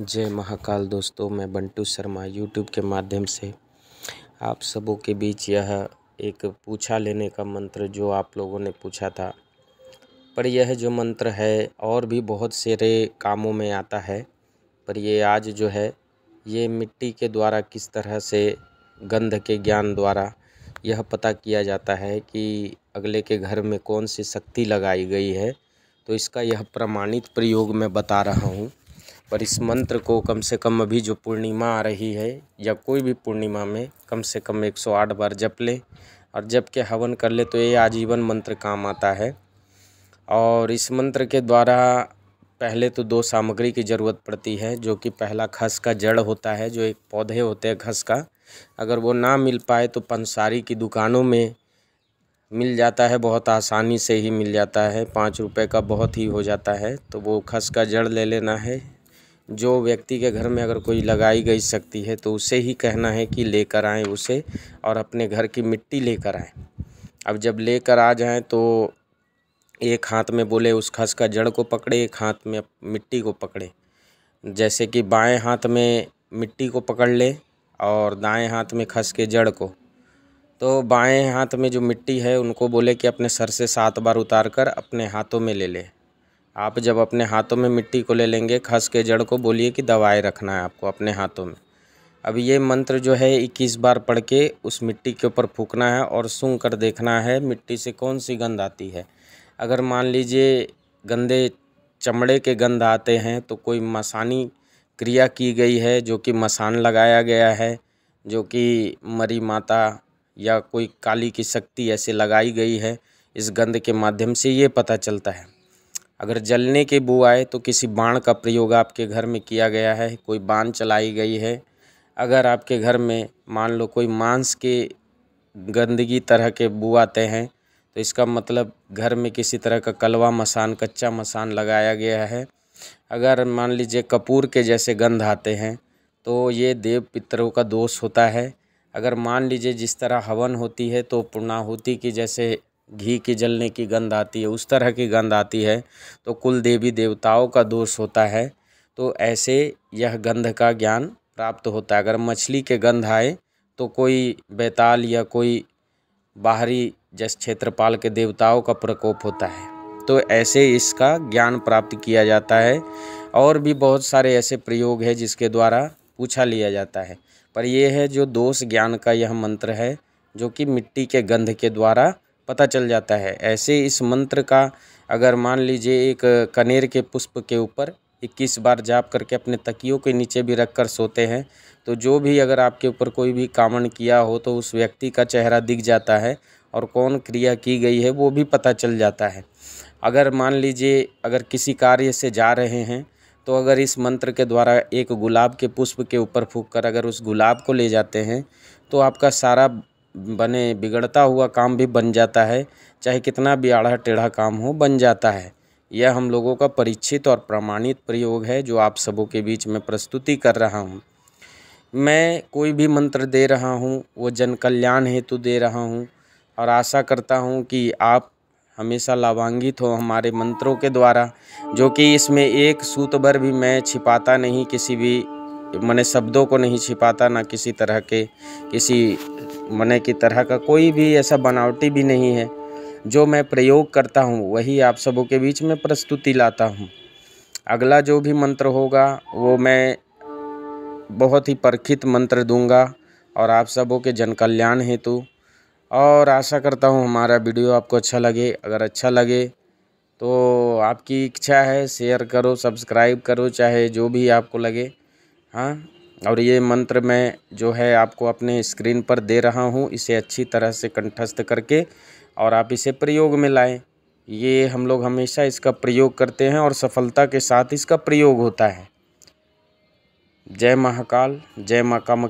जय महाकाल दोस्तों मैं बंटू शर्मा यूट्यूब के माध्यम से आप सबों के बीच यह एक पूछा लेने का मंत्र जो आप लोगों ने पूछा था पर यह जो मंत्र है और भी बहुत सारे कामों में आता है पर ये आज जो है ये मिट्टी के द्वारा किस तरह से गंध के ज्ञान द्वारा यह पता किया जाता है कि अगले के घर में कौन सी शक्ति लगाई गई है तो इसका यह प्रमाणित प्रयोग मैं बता रहा हूँ पर इस मंत्र को कम से कम अभी जो पूर्णिमा आ रही है या कोई भी पूर्णिमा में कम से कम 108 बार जप लें और जप के हवन कर ले तो ये आजीवन मंत्र काम आता है और इस मंत्र के द्वारा पहले तो दो सामग्री की ज़रूरत पड़ती है जो कि पहला खस का जड़ होता है जो एक पौधे होते हैं खस का अगर वो ना मिल पाए तो पंसारी की दुकानों में मिल जाता है बहुत आसानी से ही मिल जाता है पाँच रुपए का बहुत ही हो जाता है तो वो खस का जड़ ले लेना है जो व्यक्ति के घर में अगर कोई लगाई गई सकती है तो उसे ही कहना है कि लेकर आएँ उसे और अपने घर की मिट्टी लेकर आएँ अब जब लेकर आ जाएँ तो एक हाथ में बोले उस खस का जड़ को पकड़े एक हाथ में मिट्टी को पकड़े जैसे कि बाएं हाथ में मिट्टी को पकड़ ले और दाएं हाथ में खस के जड़ को तो बाएं हाथ में जो मिट्टी है उनको बोले कि अपने सर से सात बार उतार कर अपने हाथों में ले लें आप जब अपने हाथों में मिट्टी को ले लेंगे खस के जड़ को बोलिए कि दवाए रखना है आपको अपने हाथों में अब ये मंत्र जो है इक्कीस बार पढ़ के उस मिट्टी के ऊपर फूकना है और सूंघ कर देखना है मिट्टी से कौन सी गंध आती है अगर मान लीजिए गंदे चमड़े के गंध आते हैं तो कोई मसानी क्रिया की गई है जो कि मसान लगाया गया है जो कि मरी माता या कोई काली की शक्ति ऐसे लगाई गई है इस गंध के माध्यम से ये पता चलता है अगर जलने के बू आए तो किसी बाण का प्रयोग आपके घर में किया गया है कोई बाण चलाई गई है अगर आपके घर में मान लो कोई मांस के गंदगी तरह के बू आते हैं तो इसका मतलब घर में किसी तरह का कलवा मसान कच्चा मसान लगाया गया है अगर मान लीजिए कपूर के जैसे गंध आते हैं तो ये देव पितरों का दोष होता है अगर मान लीजिए जिस तरह हवन होती है तो पूर्णाहुति की जैसे घी के जलने की गंध आती है उस तरह की गंध आती है तो कुल देवी देवताओं का दोष होता है तो ऐसे यह गंध का ज्ञान प्राप्त होता है अगर मछली के गंध आए तो कोई बेताल या कोई बाहरी जस क्षेत्रपाल के देवताओं का प्रकोप होता है तो ऐसे इसका ज्ञान प्राप्त किया जाता है और भी बहुत सारे ऐसे प्रयोग है जिसके द्वारा पूछा लिया जाता है पर यह है जो दोष ज्ञान का यह मंत्र है जो कि मिट्टी के गंध के द्वारा पता चल जाता है ऐसे इस मंत्र का अगर मान लीजिए एक कनेर के पुष्प के ऊपर इक्कीस बार जाप करके अपने तकियों के नीचे भी रख कर सोते हैं तो जो भी अगर आपके ऊपर कोई भी कामन किया हो तो उस व्यक्ति का चेहरा दिख जाता है और कौन क्रिया की गई है वो भी पता चल जाता है अगर मान लीजिए अगर किसी कार्य से जा रहे हैं तो अगर इस मंत्र के द्वारा एक गुलाब के पुष्प के ऊपर फूक कर अगर उस गुलाब को ले जाते हैं तो आपका सारा बने बिगड़ता हुआ काम भी बन जाता है चाहे कितना भी आढ़ा टेढ़ा काम हो बन जाता है यह हम लोगों का परीक्षित और प्रमाणित प्रयोग है जो आप सबों के बीच में प्रस्तुति कर रहा हूँ मैं कोई भी मंत्र दे रहा हूँ वो जन कल्याण हेतु दे रहा हूँ और आशा करता हूँ कि आप हमेशा लाभान्वित हो हमारे मंत्रों के द्वारा जो कि इसमें एक सूत भर भी मैं छिपाता नहीं किसी भी मैंने शब्दों को नहीं छिपाता ना किसी तरह के किसी मने की तरह का कोई भी ऐसा बनावटी भी नहीं है जो मैं प्रयोग करता हूँ वही आप सबों के बीच में प्रस्तुति लाता हूँ अगला जो भी मंत्र होगा वो मैं बहुत ही परखित मंत्र दूंगा और आप सबों के जन कल्याण हेतु और आशा करता हूँ हमारा वीडियो आपको अच्छा लगे अगर अच्छा लगे तो आपकी इच्छा है शेयर करो सब्सक्राइब करो चाहे जो भी आपको लगे हाँ और ये मंत्र मैं जो है आपको अपने स्क्रीन पर दे रहा हूँ इसे अच्छी तरह से कंठस्थ करके और आप इसे प्रयोग में लाएं ये हम लोग हमेशा इसका प्रयोग करते हैं और सफलता के साथ इसका प्रयोग होता है जय महाकाल जय माँ